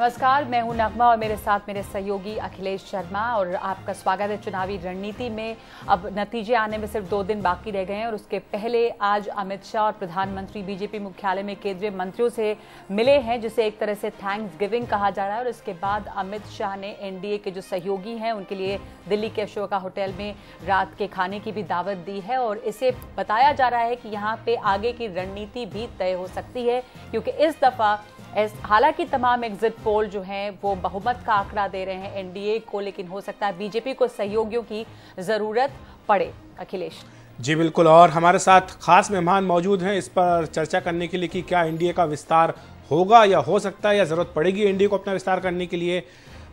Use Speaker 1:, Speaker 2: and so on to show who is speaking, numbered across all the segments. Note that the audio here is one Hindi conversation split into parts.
Speaker 1: नमस्कार मैं हूं नगमा और मेरे साथ मेरे सहयोगी अखिलेश शर्मा और आपका स्वागत है चुनावी रणनीति में अब नतीजे आने में सिर्फ दो दिन बाकी रह गए हैं और उसके पहले आज अमित शाह और प्रधानमंत्री बीजेपी मुख्यालय में केंद्रीय मंत्रियों से मिले हैं जिसे एक तरह से थैंक्स गिविंग कहा जा रहा है और इसके बाद अमित शाह ने एनडीए के जो सहयोगी हैं उनके लिए दिल्ली के अशोका होटल में रात के खाने की भी दावत दी है और इसे बताया जा रहा है कि यहाँ पे आगे की रणनीति भी तय हो सकती है क्योंकि इस दफा हालांकि तमाम एग्जिट पोल जो हैं वो बहुमत का आंकड़ा दे रहे हैं एनडीए को लेकिन हो सकता है बीजेपी को सहयोगियों की जरूरत पड़े अखिलेश
Speaker 2: जी बिल्कुल और हमारे साथ खास मेहमान मौजूद हैं इस पर चर्चा करने के लिए कि क्या एनडीए का विस्तार होगा या हो सकता है या जरूरत पड़ेगी एनडीए को अपना विस्तार करने के लिए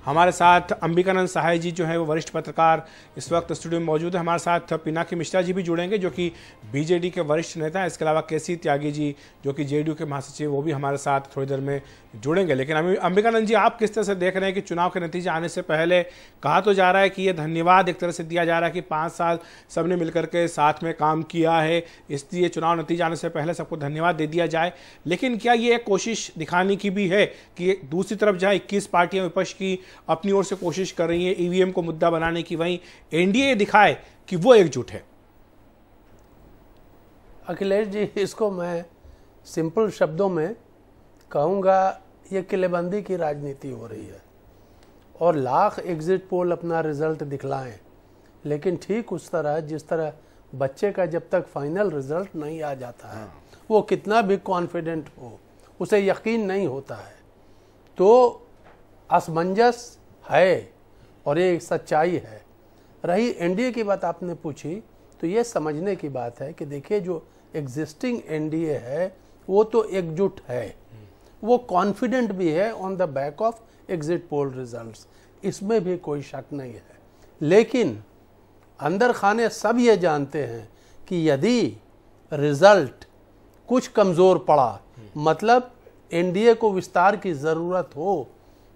Speaker 2: हमारे साथ अंबिकानंद सहाय जी जो हैं वो वरिष्ठ पत्रकार इस वक्त स्टूडियो में मौजूद है हमारे साथ पिनाकी मिश्रा जी भी जुड़ेंगे जो कि बीजेडी के वरिष्ठ नेता हैं इसके अलावा के सी त्यागी जी जो कि जेडीयू के महासचिव वो भी हमारे साथ थोड़ी देर में जुड़ेंगे लेकिन अभी अंबिकानंद जी आप किस तरह से देख रहे हैं कि चुनाव के नतीजे आने से पहले कहा तो जा रहा है कि ये धन्यवाद एक तरह से दिया जा रहा है कि पाँच साल सबने मिलकर के साथ में काम किया है इसलिए चुनाव नतीजे आने से पहले सबको धन्यवाद दे दिया जाए लेकिन क्या ये कोशिश दिखाने की भी है कि दूसरी तरफ जहाँ इक्कीस पार्टियाँ विपक्ष की अपनी ओर से कोशिश कर रही है ईवीएम
Speaker 3: को मुद्दा बनाने की वहीं एनडीए दिखाए कि वो एकजुट है अखिलेश जी इसको मैं सिंपल शब्दों में कहूंगा ये किलेबंदी की राजनीति हो रही है और लाख एग्जिट पोल अपना रिजल्ट दिखलाएं लेकिन ठीक उस तरह जिस तरह बच्चे का जब तक फाइनल रिजल्ट नहीं आ जाता है वो कितना भी कॉन्फिडेंट हो उसे यकीन नहीं होता है तो असमंजस है और ये सच्चाई है रही एनडीए की बात आपने पूछी तो ये समझने की बात है कि देखिए जो एग्जिस्टिंग एनडीए है वो तो एकजुट है वो कॉन्फिडेंट भी है on the back of exit poll results इसमें भी कोई शक नहीं है लेकिन अंदर खाने सब ये जानते हैं कि यदि रिजल्ट कुछ कमज़ोर पड़ा मतलब एनडीए को विस्तार की ज़रूरत हो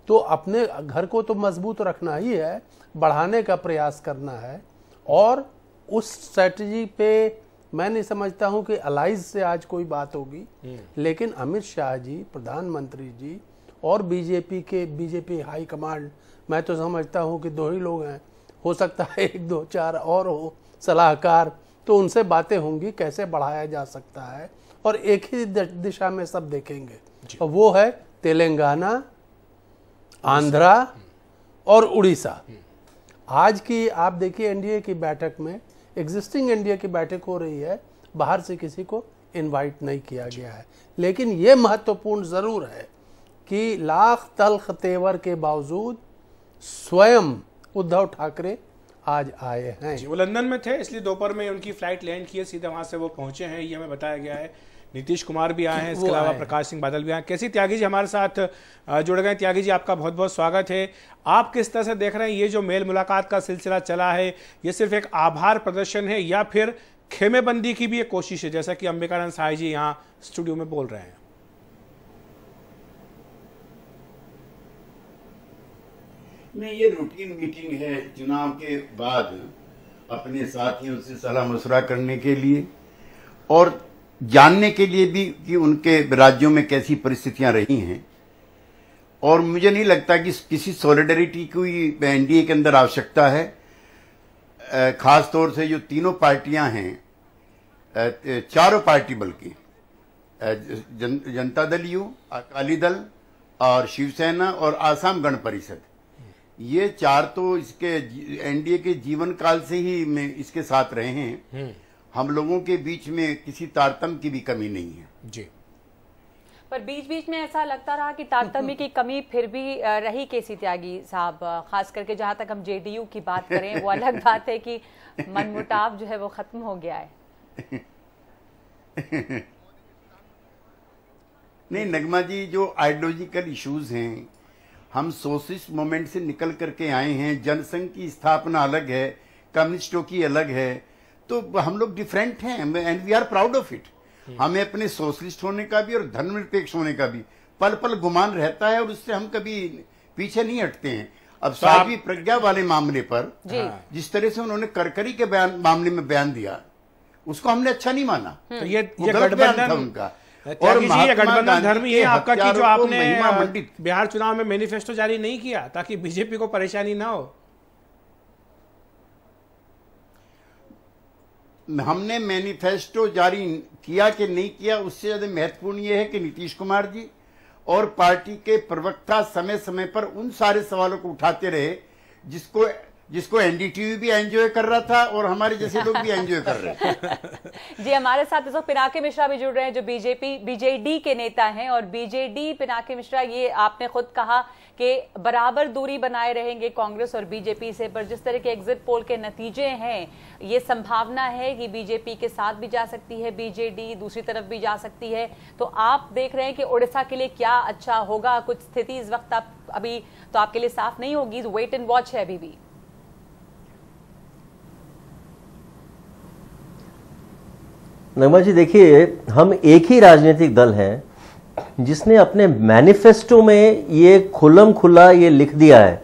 Speaker 3: तो अपने घर को तो मजबूत रखना ही है बढ़ाने का प्रयास करना है और उस स्ट्रेटजी पे मैं नहीं समझता हूं कि अलाइज से आज कोई बात होगी हम्म। लेकिन अमित शाह जी प्रधानमंत्री जी और बीजेपी के बीजेपी हाई कमांड मैं तो समझता हूं कि दो ही लोग हैं हो सकता है एक दो चार और हो सलाहकार तो उनसे बातें होंगी कैसे बढ़ाया जा सकता है और एक ही दिशा में सब देखेंगे और वो है तेलंगाना आंध्रा और उड़ीसा आज की आप देखिए एनडीए की बैठक में एग्जिस्टिंग एनडीए की बैठक हो रही है बाहर से किसी को इनवाइट नहीं किया गया है लेकिन ये महत्वपूर्ण ज़रूर है कि लाख तलख तेवर के बावजूद स्वयं उद्धव ठाकरे आज आए हैं
Speaker 2: वो लंदन में थे इसलिए दोपहर में उनकी फ्लाइट लैंड की है सीधे वहां से वो पहुंचे हैं ये हमें बताया गया है नीतीश कुमार भी आए हैं इसके अलावा प्रकाश सिंह बादल भी आए कैसे त्यागी जी हमारे साथ जुड़ गए त्यागी जी आपका बहुत बहुत स्वागत है आप किस तरह से देख रहे हैं ये जो मेल मुलाकात का सिलसिला चला है ये सिर्फ एक आभार प्रदर्शन है या फिर खेमेबंदी की भी एक कोशिश है जैसा कि अंबिकानंद साय जी यहाँ स्टूडियो में बोल रहे हैं
Speaker 4: नहीं ये रूटीन मीटिंग है चुनाव के बाद अपने साथियों से सलाह मशुरा करने के लिए और जानने के लिए भी कि उनके राज्यों में कैसी परिस्थितियां रही हैं और मुझे नहीं लगता कि किसी सॉलिडरिटी की एनडीए के अंदर आवश्यकता है खास तौर से जो तीनों पार्टियां हैं चारों पार्टी बल्कि जन, जनता दल यू अकाली दल और शिवसेना और आसाम गण परिषद ये चार तो इसके एनडीए के जीवन काल से ही में इसके साथ रहे हैं हम्म। हम लोगों के बीच में किसी तारतम्य की भी कमी नहीं है जी
Speaker 1: पर बीच बीच में ऐसा लगता रहा कि तारतम्य की कमी फिर भी रही के सी त्यागी साहब खास करके जहां तक हम जेडीयू की बात करें वो अलग बात है कि मनमुटाव जो है वो खत्म हो गया है
Speaker 4: नहीं नगमा जी जो आइडियोलॉजिकल इश्यूज हैं हम सोशलिस्ट मोमेंट से निकल करके आए हैं जनसंघ की स्थापना अलग है कम्युनिस्टों की अलग है तो हम लोग डिफरेंट हैं and we are proud of it हमें अपने सोशलिस्ट होने का भी और धर्मनिरपेक्ष होने का भी पल पल गुमान रहता है और उससे हम कभी पीछे नहीं हटते हैं अब तो साध्वी प्रज्ञा वाले मामले पर हाँ। जिस तरह से उन्होंने करकरी के बयान मामले में बयान दिया उसको हमने अच्छा नहीं माना हम्म। तो ये, ये उनका अच्छा, और गठबंधन धर्म ये आपका जो आपने
Speaker 2: बिहार चुनाव में मैनिफेस्टो जारी नहीं किया ताकि बीजेपी को परेशानी ना हो
Speaker 4: हमने मैनिफेस्टो जारी किया कि नहीं किया उससे ज्यादा महत्वपूर्ण यह है कि नीतीश कुमार जी और पार्टी के प्रवक्ता समय समय पर उन सारे सवालों को उठाते रहे जिसको जिसको एनडीटीवी भी एंजॉय कर रहा था और हमारे जैसे लोग भी एंजॉय कर रहे थे
Speaker 1: जी हमारे साथ इस वक्त पिनाके मिश्रा भी जुड़ रहे हैं जो बीजेपी बीजेडी के नेता हैं और बीजेडी पिनाके मिश्रा ये आपने खुद कहा कि बराबर दूरी बनाए रहेंगे कांग्रेस और बीजेपी से पर जिस तरह के एग्जिट पोल के नतीजे हैं ये संभावना है कि बीजेपी के साथ भी जा सकती है बीजेडी दूसरी तरफ भी जा सकती है तो आप देख रहे हैं कि उड़ीसा के लिए क्या अच्छा होगा कुछ स्थिति इस वक्त आप अभी तो आपके लिए साफ नहीं होगी वेट एंड वॉच है अभी भी
Speaker 5: नगमा जी देखिए हम एक ही राजनीतिक दल हैं जिसने अपने मैनिफेस्टो में ये खुलम खुला ये लिख दिया है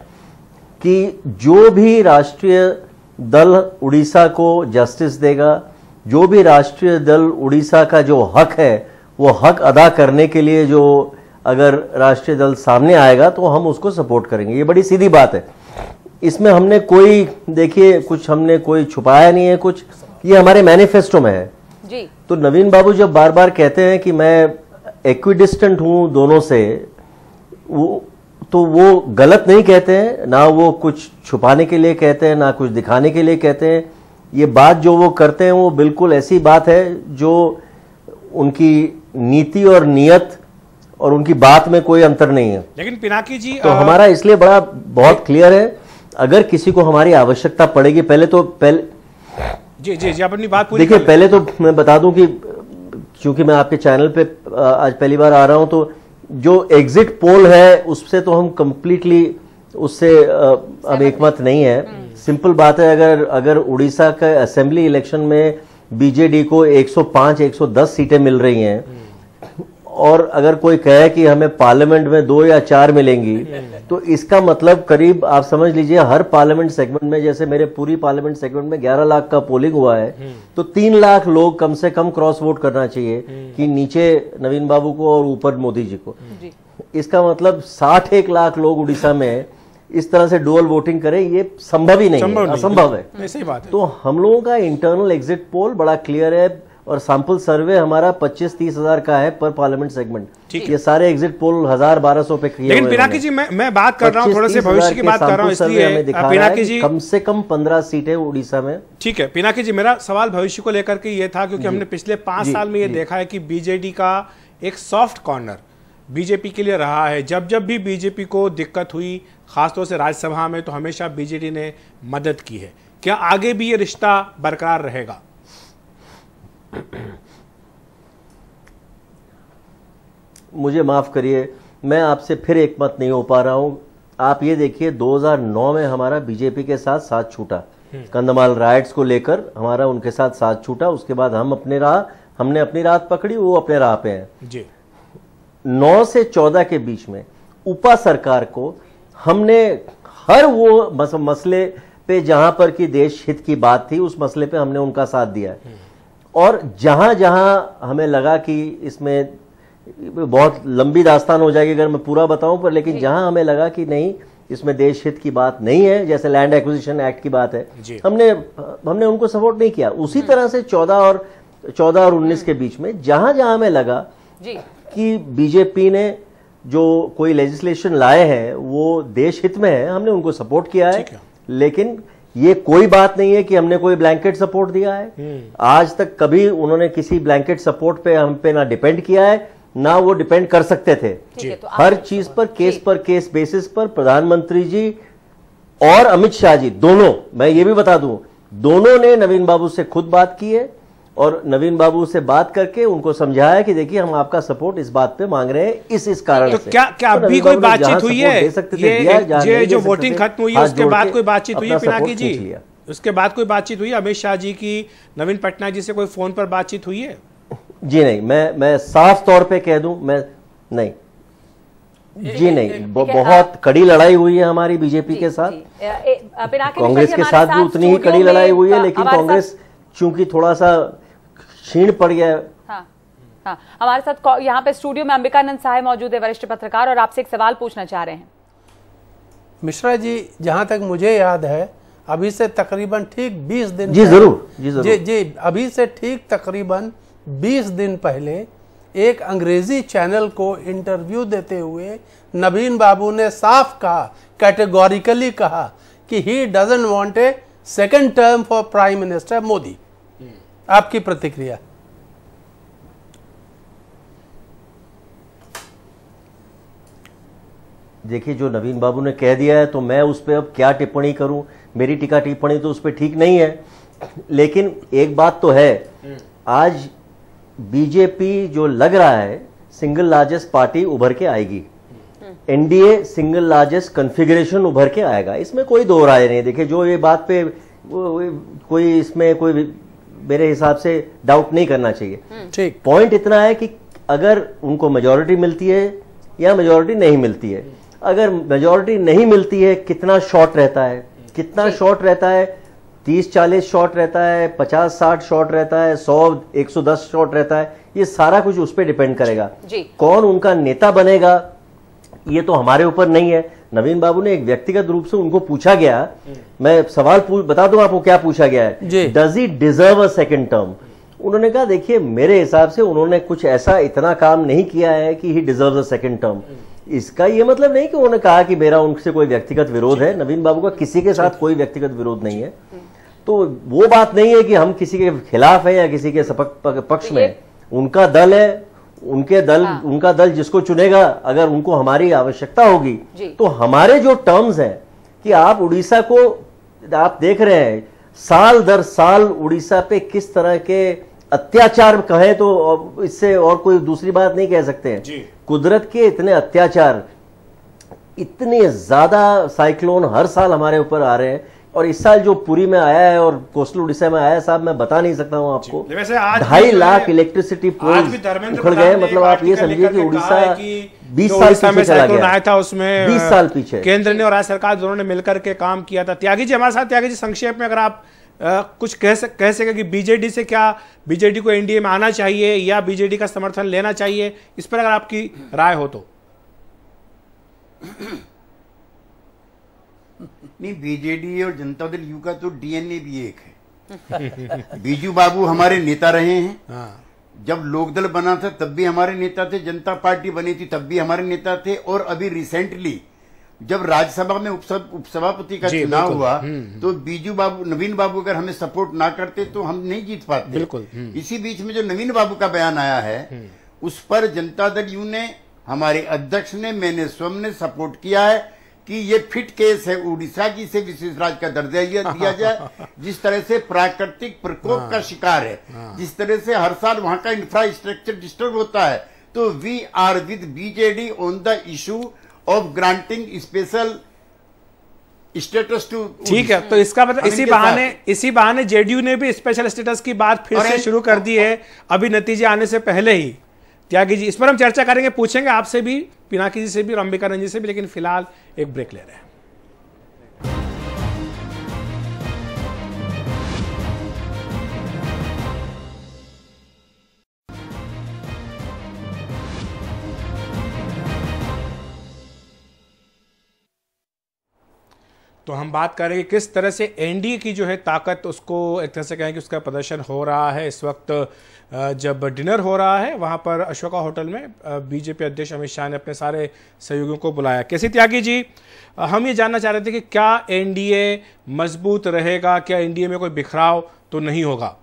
Speaker 5: कि जो भी राष्ट्रीय दल उड़ीसा को जस्टिस देगा जो भी राष्ट्रीय दल उड़ीसा का जो हक है वो हक अदा करने के लिए जो अगर राष्ट्रीय दल सामने आएगा तो हम उसको सपोर्ट करेंगे ये बड़ी सीधी बात है इसमें हमने कोई देखिए कुछ हमने कोई छुपाया नहीं है कुछ ये हमारे मैनिफेस्टो में है जी तो नवीन बाबू जब बार बार कहते हैं कि मैं एक्विडिस्टेंट हूं दोनों से वो तो वो गलत नहीं कहते हैं ना वो कुछ छुपाने के लिए कहते हैं ना कुछ दिखाने के लिए कहते हैं ये बात जो वो करते हैं वो बिल्कुल ऐसी बात है जो उनकी नीति और नियत और उनकी बात में कोई अंतर नहीं है
Speaker 2: लेकिन पिनाकी जी तो आ... हमारा
Speaker 5: इसलिए बड़ा बहुत क्लियर है अगर किसी को हमारी आवश्यकता पड़ेगी पहले तो पहले
Speaker 2: जी जी जी आप अपनी बात देखिए पहले
Speaker 5: तो मैं बता दूं कि क्योंकि मैं आपके चैनल पे आज पहली बार आ रहा हूं तो जो एग्जिट पोल है उससे तो हम कम्प्लीटली उससे अब एकमत नहीं है सिंपल हम्म। बात है अगर अगर उड़ीसा के असेंबली इलेक्शन में बीजेडी को 105 110 सीटें मिल रही हैं हम्म। और अगर कोई कहे कि हमें पार्लियामेंट में दो या चार मिलेंगी तो इसका मतलब करीब आप समझ लीजिए हर पार्लियामेंट सेगमेंट में जैसे मेरे पूरी पार्लियामेंट सेगमेंट में 11 लाख का पोलिंग हुआ है हम्म। तो तीन लाख लोग कम से कम क्रॉस वोट करना चाहिए हम्म। कि नीचे नवीन बाबू को और ऊपर मोदी जी को हम्म। इसका मतलब साठ एक लाख लोग उड़ीसा में इस तरह से डुअल वोटिंग करें ये संभव ही नहीं है असंभव है है तो हम लोगों का इंटरनल एग्जिट पोल बड़ा क्लियर है और सैंपल सर्वे हमारा पच्चीस तीस हजार का है पर पार्लियामेंट सेगमेंट ठीक ये सारे एग्जिट पोल हजार बारह सौ पे लेकिन पिनाकी
Speaker 2: जी मैं मैं बात कर रहा हूँ थोड़े से भविष्य की बात कर रहा हूँ इसलिए पिनाकी जी कम
Speaker 5: से कम पंद्रह सीटें उड़ीसा में
Speaker 2: ठीक है पिनाकी जी मेरा सवाल भविष्य को लेकर के ये था क्योंकि हमने पिछले पांच साल में ये देखा है की बीजेडी का एक सॉफ्ट कॉर्नर बीजेपी के लिए रहा है जब जब भी बीजेपी को दिक्कत हुई खासतौर से राज्यसभा में तो हमेशा बीजेडी ने मदद की है क्या आगे भी ये रिश्ता बरकरार रहेगा
Speaker 5: मुझे माफ़ करिए मैं आपसे फिर एक मत नहीं हो पा रहा हूँ आप ये देखिए 2009 में हमारा बीजेपी के साथ साथ छूटा हम्म। कंदमाल राइट्स को लेकर हमारा उनके साथ साथ छूटा उसके बाद हम अपने राह हमने अपनी राह पकड़ी वो अपने राह पे हैं नौ से चौदह के बीच में उपा सरकार को हमने हर वो मस, मसले पे जहां पर कि देश हित की बात थी उस मसले पे हमने उनका साथ दिया है हम्म। और जहाँ जहाँ हमें लगा कि इसमें बहुत लंबी दास्तान हो जाएगी अगर मैं पूरा बताऊं पर लेकिन जहां हमें लगा कि नहीं इसमें देश हित की बात नहीं है जैसे लैंड एक्विजिशन एक्ट की बात है हमने हमने उनको सपोर्ट नहीं किया उसी हम्म। तरह से 14 और 14 और 19 के हम्म। बीच में जहां जहां हमें लगा कि बीजेपी ने जो कोई लेजिस्लेशन लाए हैं वो देश हित में है हमने उनको सपोर्ट किया है लेकिन ये कोई बात नहीं है कि हमने कोई ब्लैंकेट सपोर्ट दिया है हम्म। आज तक कभी उन्होंने किसी ब्लैंकेट सपोर्ट पे हम पे ना डिपेंड किया है ना वो डिपेंड कर सकते थे तो हर चीज पर केस पर केस बेसिस पर प्रधानमंत्री जी और अमित शाह जी दोनों मैं ये भी बता दूं दोनों ने नवीन बाबू से खुद बात की है और नवीन बाबू से बात करके उनको समझाया कि देखिए हम आपका सपोर्ट इस बात पे मांग रहे हैं इस इस कारण तो क्या क्या तो अभी कोई बातचीत हुई है दे सकते ये, दिया, ये जो वोटिंग खत्म हुई है उसके बाद कोई बातचीत हुई है
Speaker 2: पिनाकी जी उसके बाद कोई बातचीत हुई अमित शाह जी की नवीन पटनायक जी से कोई फोन पर बातचीत
Speaker 5: हुई है जी नहीं मैं मैं साफ तौर पर कह दू मैं नहीं जी नहीं बहुत कड़ी लड़ाई हुई है हमारी बीजेपी के साथ
Speaker 1: कांग्रेस के साथ भी उतनी ही कड़ी लड़ाई हुई है लेकिन कांग्रेस
Speaker 5: चूंकि थोड़ा सा छीन पड़ गया है
Speaker 1: हाँ, हाँ। हमारे साथ यहाँ पे स्टूडियो में अंबिकानंद साहे मौजूद है वरिष्ठ पत्रकार और आपसे एक सवाल पूछना चाह रहे हैं
Speaker 3: मिश्रा जी जहाँ तक मुझे याद है अभी से तकरीबन ठीक 20 दिन जी जरूर जी जरूर जी जी अभी से ठीक तकरीबन 20 दिन पहले एक अंग्रेजी चैनल को इंटरव्यू देते हुए नवीन बाबू ने साफ कहा कैटेगोरिकली कहा कि he doesn't want a second term for prime minister Modi आपकी प्रतिक्रिया
Speaker 5: देखिए जो नवीन बाबू ने कह दिया है तो मैं उस पर अब क्या टिप्पणी करूं मेरी टीका टिप्पणी तो उस पर ठीक नहीं है लेकिन एक बात तो है आज बीजेपी जो लग रहा है सिंगल लार्जेस्ट पार्टी उभर के आएगी एनडीए सिंगल लार्जेस्ट कॉन्फ़िगरेशन उभर के आएगा इसमें कोई दो राय नहीं देखिए जो ये बात पे कोई इसमें कोई मेरे हिसाब से डाउट नहीं करना चाहिए हम्म। ठीक पॉइंट इतना है कि अगर उनको मेजोरिटी मिलती है या मेजोरिटी नहीं मिलती है अगर मेजोरिटी नहीं मिलती है कितना शॉर्ट रहता है कितना शॉर्ट रहता है तीस चालीस शॉर्ट रहता है पचास साठ शॉर्ट रहता है सौ एक सौ दस शॉर्ट रहता है ये सारा कुछ उस पर डिपेंड करेगा जी। कौन उनका नेता बनेगा ये तो हमारे ऊपर नहीं है नवीन बाबू ने एक व्यक्तिगत रूप से उनको पूछा गया मैं सवाल बता दूं आपको क्या पूछा गया है does he deserve a second term उन्होंने कहा देखिए मेरे हिसाब से उन्होंने कुछ ऐसा इतना काम नहीं किया है कि he deserve a second term इसका यह मतलब नहीं कि उन्होंने कहा कि मेरा उनसे कोई व्यक्तिगत विरोध है नवीन बाबू का किसी के साथ कोई व्यक्तिगत विरोध नहीं है तो वो बात नहीं है कि हम किसी के खिलाफ है या किसी के पक्ष तो में उनका दल है उनके दल हाँ। उनका दल जिसको चुनेगा अगर उनको हमारी आवश्यकता होगी तो हमारे जो टर्म्स है कि आप उड़ीसा को आप देख रहे हैं साल दर साल उड़ीसा पे किस तरह के अत्याचार कहें तो इससे और कोई दूसरी बात नहीं कह सकते हैं कुदरत के इतने अत्याचार इतने ज्यादा साइक्लोन हर साल हमारे ऊपर आ रहे हैं और इस साल जो पुरी में आया है और कोस्टल उड़ीसा में आया है साहब मैं बता नहीं सकता हूँ आपको ढाई लाख इलेक्ट्रिसिटी पोल उखड़ गए मतलब आप ये समझिए कि उड़ीसा बीस साल पीछे चला गया
Speaker 2: था उसमें बीस साल पीछे केंद्र ने और राज्य सरकार दोनों ने मिलकर के काम किया था त्यागी जी हमारे साथ त्यागी जी संक्षेप में अगर आप कुछ कह सक कह सके कि बीजेडी से क्या बीजेडी को एनडीए में आना चाहिए या बीजेडी का समर्थन लेना चाहिए इस पर अगर आपकी राय हो तो
Speaker 4: नहीं बीजेडी और जनता दल यू का तो डीएनए भी एक
Speaker 5: है
Speaker 4: बीजू बाबू हमारे नेता रहे हैं हाँ। जब लोकदल बना था तब भी हमारे नेता थे जनता पार्टी बनी थी तब भी हमारे नेता थे और अभी रिसेंटली जब राज्यसभा में उपसभापति का चुनाव हुआ हम्म, हम्म। तो बीजू बाबू नवीन बाबू अगर हमें सपोर्ट ना करते तो हम नहीं जीत पाते बिल्कुल हम्म। इसी बीच में जो नवीन बाबू का बयान आया है उस पर जनता दल यू ने हमारे अध्यक्ष ने मैंने स्वयं ने सपोर्ट किया है कि ये फिट केस है उड़ीसा की से विशेष राज्य का दर्जा दिया जाए जिस तरह से प्राकृतिक प्रकोप का हाँ, शिकार है हाँ। जिस तरह से हर साल वहां का इंफ्रास्ट्रक्चर डिस्टर्ब होता है तो we are with BJD on the issue of granting special status to ठीक है तो
Speaker 2: इसका मतलब इसी बहाने इसी बहाने जेडीयू ने भी स्पेशल स्टेटस की बात फिर से शुरू कर दी है अभी नतीजे आने से पहले ही त्यागी जी इस पर हम चर्चा करेंगे पूछेंगे आपसे भी पिनाकी जी से भी और अंबिका जी से भी लेकिन फिलहाल एक ब्रेक ले रहे हैं तो हम बात करेंगे किस तरह से एनडीए की जो है ताकत उसको एक तरह से कहें कि उसका प्रदर्शन हो रहा है इस वक्त जब डिनर हो रहा है वहां पर अशोका होटल में बीजेपी अध्यक्ष अमित शाह ने अपने सारे सहयोगियों को बुलाया कैसी त्यागी जी हम ये जानना चाह रहे थे कि क्या एनडीए मजबूत रहेगा क्या एनडीए में कोई बिखराव तो नहीं होगा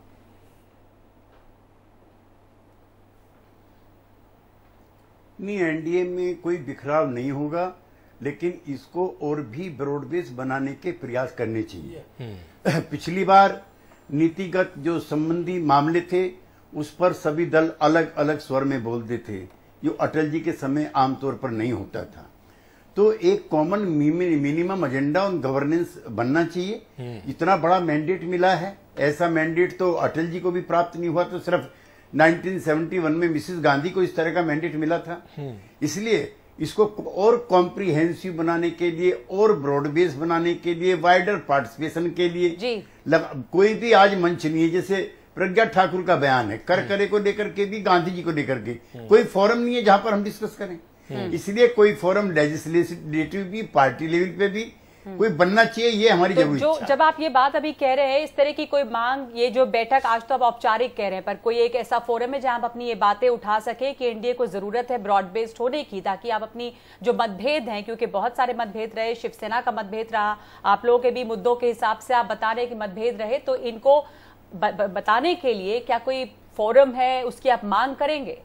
Speaker 4: नहीं एनडीए में कोई बिखराव नहीं होगा लेकिन इसको और भी ब्रॉडबेस बनाने के प्रयास करने चाहिए
Speaker 3: हम्म।
Speaker 4: पिछली बार नीतिगत जो संबंधी मामले थे उस पर सभी दल अलग अलग स्वर में बोलते थे जो अटल जी के समय आमतौर पर नहीं होता था तो एक common minimum agenda on governance बनना चाहिए हम्म। इतना बड़ा मैंडेट मिला है ऐसा मैंडेट तो अटल जी को भी प्राप्त नहीं हुआ तो सिर्फ 1971 में मिसेस गांधी को इस तरह का मैंडेट मिला था हम्म। इसलिए इसको और कॉम्प्रीहेंसिव बनाने के लिए और ब्रॉड बेस बनाने के लिए वाइडर पार्टिसिपेशन के लिए जी। लग, कोई भी आज मंच नहीं है जैसे प्रज्ञा ठाकुर का बयान है कर हम्म। करे को लेकर के भी गांधी जी को लेकर के हम्म। कोई फोरम नहीं है जहां पर हम डिस्कस करें हम्म। इसलिए कोई फोरम लेजिस्लेटिव भी पार्टी लेवल पे भी हम्म। कोई बनना चाहिए ये हमारी तो जरूरी जो जब
Speaker 1: आप ये बात अभी कह रहे हैं इस तरह की कोई मांग ये जो बैठक आज तो आप औपचारिक कह रहे हैं पर कोई एक ऐसा फोरम है जहां आप अपनी ये बातें उठा सके कि एनडीए को जरूरत है ब्रॉड बेस्ड होने की ताकि आप अपनी जो मतभेद हैं क्योंकि बहुत सारे मतभेद रहे शिवसेना का मतभेद रहा आप लोगों के भी मुद्दों के हिसाब से आप बता रहे कि मतभेद रहे तो इनको बताने के लिए क्या कोई फोरम है उसकी आप मांग करेंगे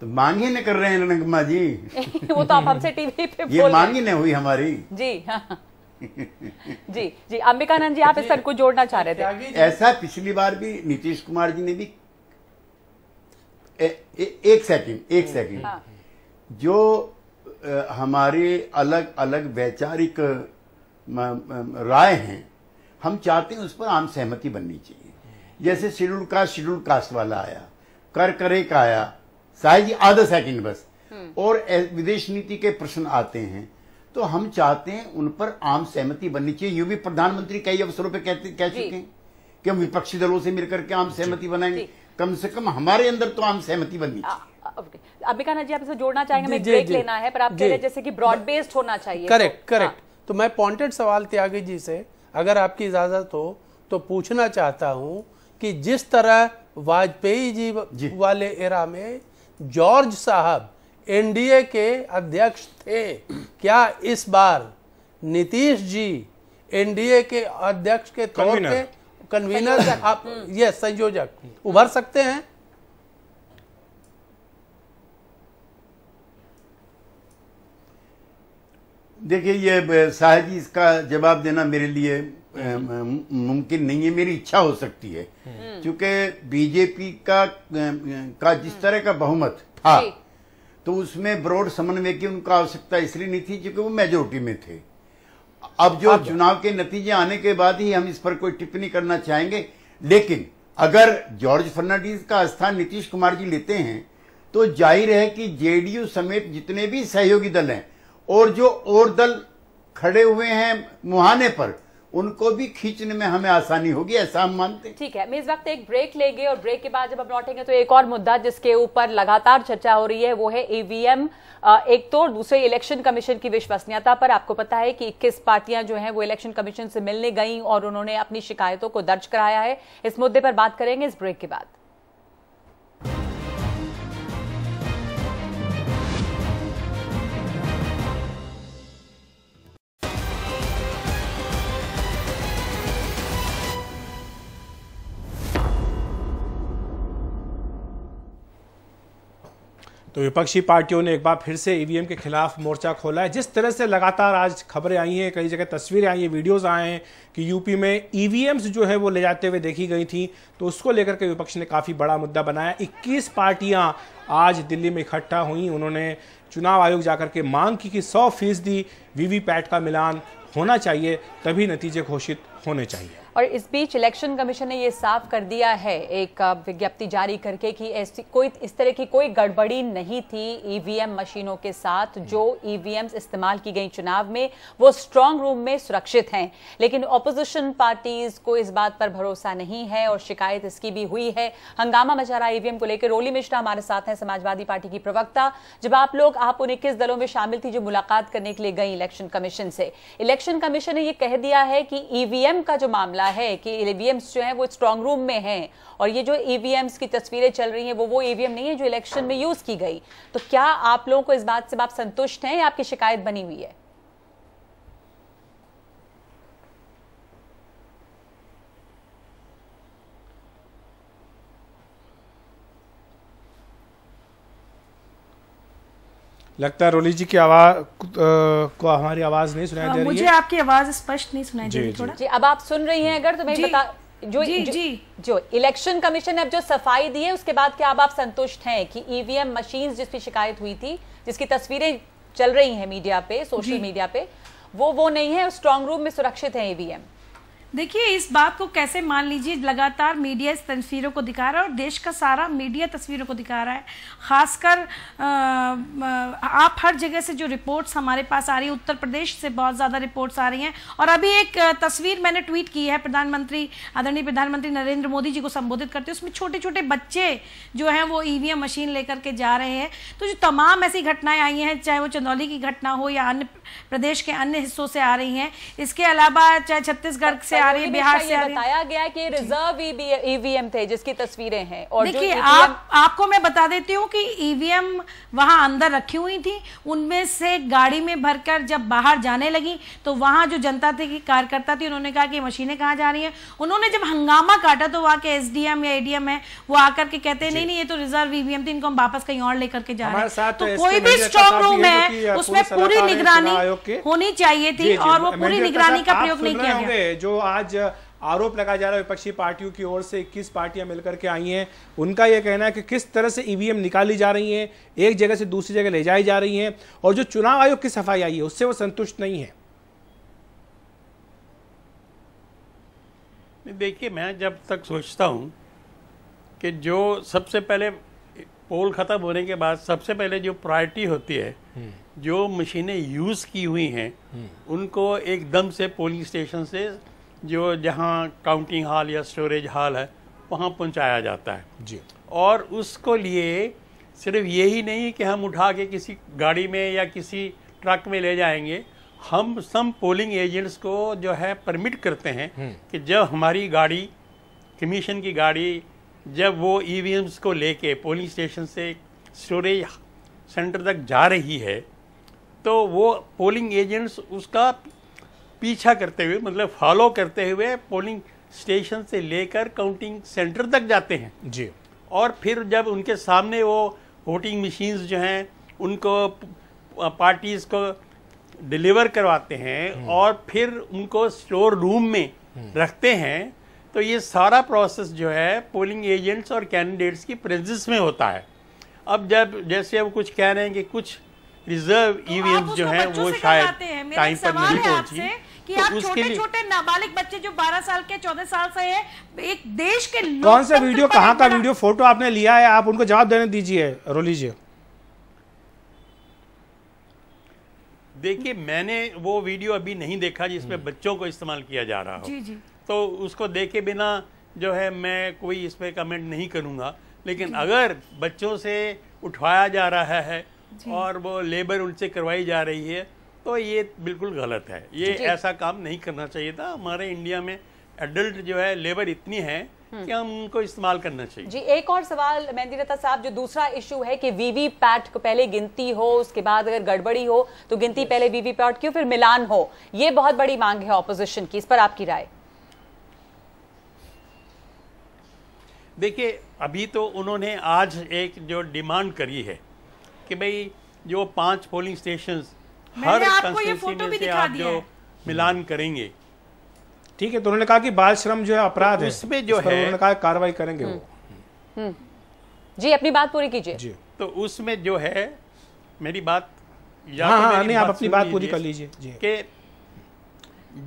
Speaker 4: तो ही नहीं कर रहे हैं रंगमा जी
Speaker 1: वो तो आप हमसे टीवी पे ये ही नहीं हुई हमारी जी हाँ
Speaker 4: जी
Speaker 1: जी अंबिकानंद जी आप इस सर अच्छा, को जोड़ना चाह रहे थे अच्छा, ऐसा
Speaker 4: पिछली बार भी नीतीश कुमार जी ने भी एक सेकंड एक सेकंड हाँ। जो हमारे अलग अलग वैचारिक राय हैं हम चाहते हैं उस पर आम सहमति बननी चाहिए जैसे शेड्यूल कास्ट शेड्यूल कास्ट वाला आया कर करे का आया साहे जी आधा सेकंड बस हम्म। और विदेश नीति के प्रश्न आते हैं तो हम चाहते हैं उन पर आम सहमति बननी चाहिए यूं भी प्रधानमंत्री कई अवसरों पर कह चुके हैं कि हम विपक्षी दलों से मिलकर के आम सहमति बनाएंगे कम से कम
Speaker 3: हमारे अंदर तो आम सहमति बननी चाहिए
Speaker 1: अभिकाना जी आप इसे जोड़ना चाहेंगे मैं ब्रेक लेना है पर आप कह रहे जैसे कि ब्रॉड बेस्ड होना चाहिए करेक्ट
Speaker 3: तो। करेक्ट हाँ। तो मैं पॉइंटेड सवाल त्यागी जी से अगर आपकी इजाजत हो तो पूछना चाहता हूं कि जिस तरह वाजपेयी जी, जी वाले एरा में जॉर्ज साहब एनडीए के अध्यक्ष थे क्या इस बार नीतीश जी एनडीए के अध्यक्ष के तौर पे कन्वीनर आप ये हम्म। संयोजक उभर सकते हैं
Speaker 4: देखिए ये शायद इसका जवाब देना मेरे लिए मुमकिन नहीं है मेरी इच्छा हो सकती है हम्म। क्योंकि बीजेपी का का जिस हम्म। तरह का बहुमत था तो उसमें ब्रॉड समन्वय की उनका आवश्यकता इसलिए नहीं थी क्योंकि वो मेजोरिटी में थे अब जो चुनाव के नतीजे आने के बाद ही हम इस पर कोई टिप्पणी करना चाहेंगे लेकिन अगर जॉर्ज फर्नांडीज का स्थान नीतीश कुमार जी लेते हैं तो जाहिर है कि जेडीयू समेत जितने भी सहयोगी दल हैं और जो और दल खड़े हुए हैं मुहाने पर उनको भी खींचने में हमें आसानी होगी ऐसा हम मानते
Speaker 1: हैं ठीक है मैं इस वक्त एक ब्रेक लेंगे और ब्रेक के बाद जब हम लौटेंगे तो एक और मुद्दा जिसके ऊपर लगातार चर्चा हो रही है वो है ईवीएम एक तो दूसरे इलेक्शन कमीशन की विश्वसनीयता पर आपको पता है कि इक्कीस पार्टियां जो हैं वो इलेक्शन कमीशन से मिलने गई और उन्होंने अपनी शिकायतों को दर्ज कराया है इस मुद्दे पर बात करेंगे इस ब्रेक के बाद
Speaker 2: तो विपक्षी पार्टियों ने एक बार फिर से ईवीएम e के खिलाफ मोर्चा खोला है जिस तरह से लगातार आज खबरें आई हैं कई जगह तस्वीरें आई हैं वीडियोस आए हैं कि यूपी में ईवीएम्स e जो है वो ले जाते हुए देखी गई थी तो उसको लेकर के विपक्ष ने काफ़ी बड़ा मुद्दा बनाया 21 पार्टियां आज दिल्ली में इकट्ठा हुई उन्होंने चुनाव आयोग जाकर के मांग की कि सौ फीसदी वीवीपैट का मिलान होना चाहिए तभी नतीजे घोषित होने
Speaker 1: चाहिए और इस बीच इलेक्शन कमीशन ने ये साफ कर दिया है एक विज्ञप्ति जारी करके कि ऐसी कोई इस तरह की कोई गड़बड़ी नहीं थी ईवीएम e मशीनों के साथ जो ईवीएम e इस्तेमाल की गई चुनाव में वो स्ट्रांग रूम में सुरक्षित हैं लेकिन ऑपोजिशन पार्टीज को इस बात पर भरोसा नहीं है और शिकायत इसकी भी हुई है हंगामा मचा रहा ईवीएम e को लेकर रोली मिश्रा हमारे साथ हैं समाजवादी पार्टी की प्रवक्ता जब आप लोग आप उन इक्कीस दलों में शामिल थी जो मुलाकात करने के लिए गई इलेक्शन कमीशन से इलेक्शन कमीशन ने यह कह दिया है कि ईवीएम का जो मामला है कि ईवीएम्स e जो है वो स्ट्रांग रूम में हैं और ये जो ईवीएम्स e की तस्वीरें चल रही हैं वो वो ईवीएम e नहीं है जो इलेक्शन में यूज़ की गई तो क्या आप लोगों को इस बात से आप संतुष्ट हैं या आपकी शिकायत बनी हुई है
Speaker 2: लगता है रोली जी की आवाज को हमारी आवाज नहीं सुनाई हाँ, दे रही मुझे
Speaker 1: आपकी आवाज स्पष्ट नहीं सुनाई दे रही थोड़ा जी अब आप सुन रही हैं अगर तो मैं बता जो जी, जो, जी। जो इलेक्शन कमीशन ने अब जो सफाई दी है उसके बाद क्या अब आप संतुष्ट हैं कि ईवीएम e मशीन जिसकी शिकायत हुई थी जिसकी तस्वीरें चल रही हैं मीडिया पे सोशल मीडिया पे वो वो नहीं है स्ट्रांग रूम में सुरक्षित है ईवीएम e
Speaker 6: देखिए इस बात को कैसे मान लीजिए लगातार मीडिया इस तस्वीरों को दिखा रहा है और देश का सारा मीडिया तस्वीरों को दिखा रहा है खासकर आप हर जगह से जो रिपोर्ट्स हमारे पास आ रही है उत्तर प्रदेश से बहुत ज़्यादा रिपोर्ट्स आ रही हैं और अभी एक तस्वीर मैंने ट्वीट की है प्रधानमंत्री आदरणीय प्रधानमंत्री नरेंद्र मोदी जी को संबोधित करते उसमें छोटे छोटे बच्चे जो हैं वो ई मशीन लेकर के जा रहे हैं तो जो तमाम ऐसी घटनाएँ आई हैं चाहे वो चंदौली की घटना हो या अन्य प्रदेश के अन्य हिस्सों से आ रही हैं इसके अलावा चाहे छत्तीसगढ़ से आ रही है बिहार से बताया गया कि रिजर्व ईवीएम e e थे जिसकी तस्वीरें हैं और देखिए e आप आपको मैं बता देती हूँ कि ईवीएम वहाँ अंदर रखी हुई थी उनमें से गाड़ी में भरकर जब बाहर जाने लगी तो वहां जो जनता थी की कार्यकर्ता थी उन्होंने कहा कि मशीनें कहाँ जा रही है उन्होंने जब हंगामा काटा तो वहाँ के एसडीएम या एडीएम है वो आकर के कहते हैं नहीं नहीं ये तो रिजर्व ईवीएम थी इनको हम वापस कहीं और लेकर के जा रहे हैं तो, तो कोई भी स्ट्रॉन्ग रूम है उसमें पूरी निगरानी होनी चाहिए थी और वो पूरी निगरानी का प्रयोग नहीं किया गया
Speaker 2: जो आज आरोप लगाया जा रहा है विपक्षी पार्टियों की ओर से 21 पार्टियां मिलकर के आई हैं उनका यह कहना है कि किस तरह से ईवीएम निकाली जा रही हैं एक जगह से दूसरी जगह ले जाई जा रही हैं और जो चुनाव आयोग की सफाई आई है उससे वो संतुष्ट नहीं है
Speaker 7: देखिए मैं जब तक सोचता हूँ कि जो सबसे पहले पोल ख़त्म होने के बाद सबसे पहले जो प्रायोरिटी होती है हम्म। जो मशीनें यूज़ की हुई हैं हम्म। उनको एकदम से पोलिंग स्टेशन से जो जहाँ काउंटिंग हॉल या स्टोरेज हॉल है वहाँ पहुँचाया जाता है जी और उसको लिए सिर्फ यही नहीं कि हम उठा के किसी गाड़ी में या किसी ट्रक में ले जाएंगे हम सम पोलिंग एजेंट्स को जो है परमिट करते हैं हम्म। कि जब हमारी गाड़ी कमीशन की गाड़ी जब वो ई e को लेके पोलिंग स्टेशन से स्टोरेज सेंटर तक जा रही है तो वो पोलिंग एजेंट्स उसका पीछा करते हुए मतलब फॉलो करते हुए पोलिंग स्टेशन से लेकर काउंटिंग सेंटर तक जाते हैं जी और फिर जब उनके सामने वो वोटिंग मशीन्स जो हैं उनको पार्टीज को डिलीवर करवाते हैं हम्म। और फिर उनको स्टोर रूम में हम्म। रखते हैं तो ये सारा प्रोसेस जो है पोलिंग एजेंट्स और कैंडिडेट्स की प्रेजेंस में होता है अब जब जैसे अब कुछ कह रहे हैं कि कुछ रिजर्व ईवीएम तो जो
Speaker 6: हैं वो शायद टाइम पर नहीं पहुंची कि तो आप छोटे छोटे नाबालिग बच्चे जो 12 साल के 14 साल से है एक देश के कौन सा वीडियो कहाँ का
Speaker 2: वीडियो फोटो आपने लिया है आप उनको जवाब देने दीजिए जी
Speaker 7: देखिए मैंने वो वीडियो अभी नहीं देखा जिसमें हम्म। बच्चों को इस्तेमाल किया जा रहा हो जी जी तो उसको देखे बिना जो है मैं कोई इस पर कमेंट नहीं करूंगा लेकिन अगर बच्चों से उठवाया जा रहा है और वो लेबर उनसे करवाई जा रही है तो ये बिल्कुल गलत है ये ऐसा काम नहीं करना चाहिए था हमारे इंडिया में एडल्ट जो है लेबर इतनी है हम्म। कि हम उनको इस्तेमाल करना चाहिए
Speaker 1: जी एक और सवाल मेहंदी रता साहब जो दूसरा इशू है कि वीवी पैट को पहले गिनती हो उसके बाद अगर गड़बड़ी हो तो गिनती पहले वीवी पैट क्यों फिर मिलान हो ये बहुत बड़ी मांग है ऑपोजिशन की इस पर आपकी राय
Speaker 7: देखिए अभी तो उन्होंने आज एक जो डिमांड करी है कि भाई जो पांच पोलिंग स्टेशन हर कंस्टिट्यूंसी में से आप जो मिलान करेंगे
Speaker 2: ठीक है तो उन्होंने कहा कि बाल श्रम जो है अपराध है उसमें जो है उन्होंने कहा कार्रवाई करेंगे हम्म। वो
Speaker 5: हम्म।
Speaker 7: जी
Speaker 1: अपनी बात पूरी कीजिए
Speaker 7: जी तो उसमें जो है मेरी बात या हाँ, तो हाँ, नहीं आप अपनी बात पूरी कर लीजिए कि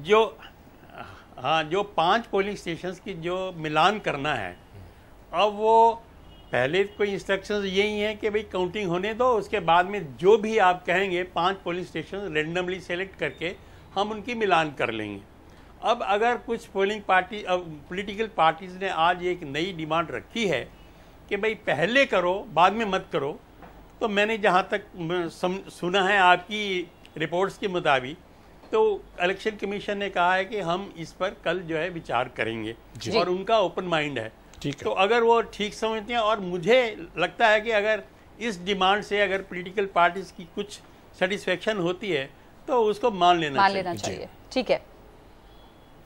Speaker 7: जो हाँ जो पांच पोलिंग स्टेशन की जो मिलान करना है अब वो पहले कोई इंस्ट्रक्शन यही है कि भाई काउंटिंग होने दो उसके बाद में जो भी आप कहेंगे पांच पोलिंग स्टेशन रेंडमली सेलेक्ट करके हम उनकी मिलान कर लेंगे अब अगर कुछ पोलिंग पार्टी पॉलिटिकल पार्टीज़ ने आज एक नई डिमांड रखी है कि भाई पहले करो बाद में मत करो तो मैंने जहाँ तक सुना है आपकी रिपोर्ट्स के मुताबिक तो इलेक्शन कमीशन ने कहा है कि हम इस पर कल जो है विचार करेंगे और उनका ओपन माइंड है ठीक है तो अगर वो ठीक समझते हैं और मुझे लगता है कि अगर इस डिमांड से अगर पॉलिटिकल पार्टीज की कुछ सेटिस्फेक्शन होती है तो उसको मान लेना मान लेना चाहिए
Speaker 1: ठीक है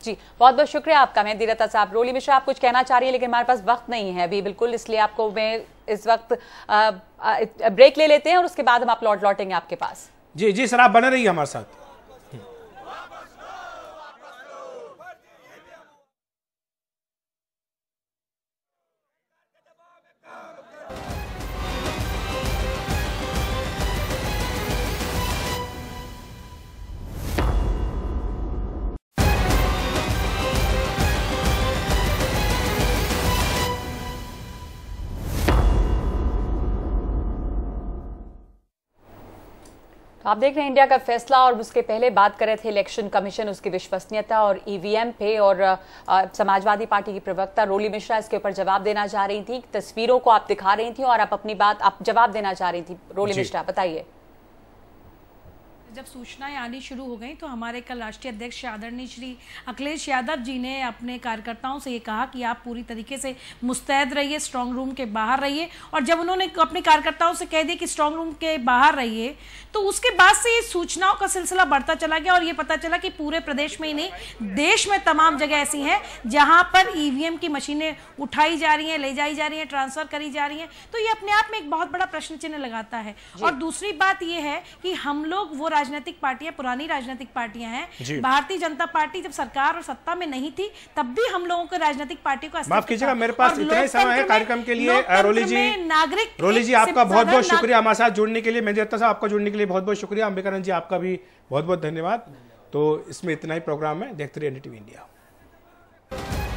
Speaker 1: जी बहुत बहुत शुक्रिया आपका मैं धीरता साहब रोली मिश्रा आप कुछ कहना चाह रही है लेकिन हमारे पास वक्त नहीं है अभी बिल्कुल इसलिए आपको मैं इस वक्त आ, आ, ब्रेक ले लेते हैं और उसके बाद हम आप लौट लौटेंगे आपके पास
Speaker 2: जी जी सर आप बने रहिए हमारे साथ
Speaker 1: आप देख रहे हैं इंडिया का फैसला और उसके पहले बात कर रहे थे इलेक्शन कमीशन उसकी विश्वसनीयता और ईवीएम e पे और समाजवादी पार्टी की प्रवक्ता रोली मिश्रा इसके ऊपर जवाब देना चाह रही थी तस्वीरों को आप दिखा रही थी और आप अपनी बात आप जवाब देना चाह रही थी रोली मिश्रा बताइए
Speaker 6: जब सूचनाएं आनी शुरू हो गई तो हमारे कल राष्ट्रीय अध्यक्ष आदरणीय श्री अखिलेश यादव जी ने अपने कार्यकर्ताओं से ये कहा कि आप पूरी तरीके से मुस्तैद रहिए स्ट्रांग रूम के बाहर रहिए और जब उन्होंने अपने कार्यकर्ताओं से कह दिया कि स्ट्रांग रूम के बाहर रहिए तो उसके बाद से ये सूचनाओं का सिलसिला बढ़ता चला गया और ये पता चला कि पूरे प्रदेश में ही नहीं देश में तमाम जगह ऐसी हैं जहां पर ईवीएम e की मशीनें उठाई जा रही हैं ले जाई जा रही हैं ट्रांसफर करी जा रही हैं तो ये अपने आप में एक बहुत बड़ा प्रश्न चिन्ह लगाता है और दूसरी बात यह है कि हम लोग वो राजनीतिक पार्टियां पुरानी राजनीतिक पार्टियां हैं भारतीय जनता पार्टी जब सरकार और सत्ता में नहीं थी तब भी हम लोगों को राजनीतिक पार्टी को माफ कीजिएगा मेरे पास इतना ही समय है कार्यक्रम के लिए रोली जी नागरिक रोली जी आपका बहुत बहुत शुक्रिया हमारे
Speaker 2: साथ जुड़ने के लिए मेजरता साहब आपका जुड़ने के लिए बहुत बहुत शुक्रिया अंबिकानंद जी आपका भी बहुत बहुत धन्यवाद तो इसमें इतना ही प्रोग्राम है देखते रहिए एनडीटीवी इंडिया